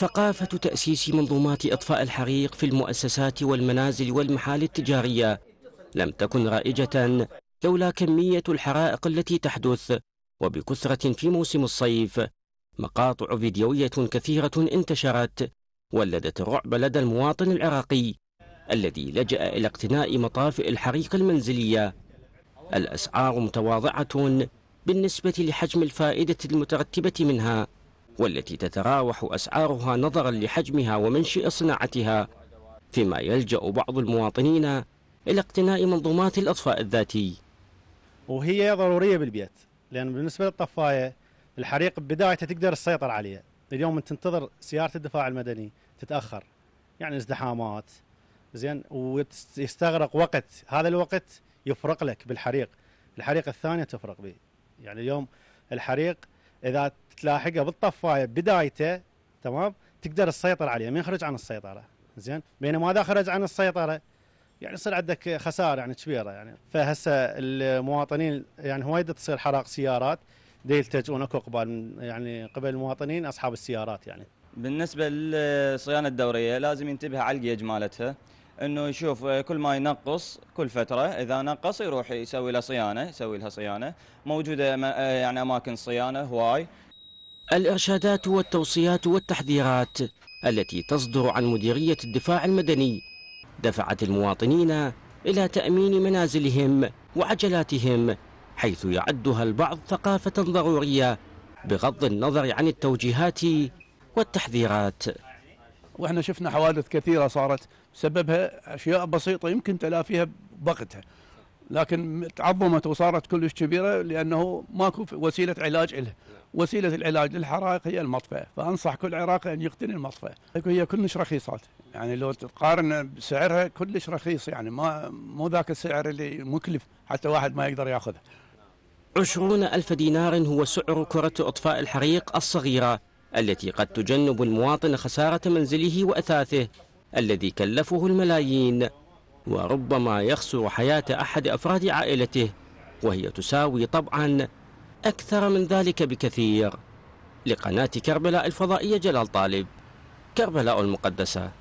ثقافة تأسيس منظومات إطفاء الحريق في المؤسسات والمنازل والمحال التجارية لم تكن رائجة لولا كمية الحرائق التي تحدث وبكثرة في موسم الصيف مقاطع فيديوية كثيرة انتشرت ولدت الرعب لدى المواطن العراقي الذي لجأ إلى اقتناء مطافئ الحريق المنزلية الأسعار متواضعة بالنسبة لحجم الفائدة المترتبة منها والتي تتراوح أسعارها نظرا لحجمها ومنشئ صناعتها فيما يلجأ بعض المواطنين إلى اقتناء منظومات الأطفاء الذاتي وهي ضرورية بالبيت لأن بالنسبة للطفاية الحريق بدايته تقدر السيطرة عليه اليوم انت تنتظر سيارة الدفاع المدني تتأخر يعني ازدحامات زين ويستغرق وقت هذا الوقت يفرق لك بالحريق الحريق الثانية تفرق به يعني اليوم الحريق إذا تلاحقه بالطفايه بدايته تمام تقدر تسيطر عليه ما يخرج عن السيطره زين بينما اذا خرج عن السيطره يعني يصير عندك خساره يعني كبيره يعني فهسه المواطنين يعني هواي تصير حراق سيارات يلتجئون اكو قبال يعني قبل المواطنين اصحاب السيارات يعني بالنسبه للصيانه الدوريه لازم ينتبه على الجيج مالتها انه يشوف كل ما ينقص كل فتره اذا نقص يروح يسوي له صيانه يسوي لها صيانه موجوده يعني اماكن صيانه هواي الإرشادات والتوصيات والتحذيرات التي تصدر عن مديرية الدفاع المدني دفعت المواطنين إلى تأمين منازلهم وعجلاتهم حيث يعدها البعض ثقافة ضرورية بغض النظر عن التوجيهات والتحذيرات واحنا شفنا حوادث كثيرة صارت سببها أشياء بسيطة يمكن تلافيها بقتها لكن تعظمت وصارت كلش كبيرة لأنه ماكو وسيلة علاج إله وسيلة العلاج للحرائق هي المطفأة فأنصح كل عراقي أن يقتني المطفأة هي كلش رخيصات يعني لو تقارن بسعرها كلش رخيص يعني ما مو ذاك السعر اللي مكلف حتى واحد ما يقدر ياخذه عشرون ألف دينار هو سعر كرة إطفاء الحريق الصغيرة التي قد تجنب المواطن خسارة منزله وأثاثه الذي كلفه الملايين وربما يخسر حياة أحد أفراد عائلته وهي تساوي طبعاً أكثر من ذلك بكثير لقناة كربلاء الفضائية جلال طالب كربلاء المقدسة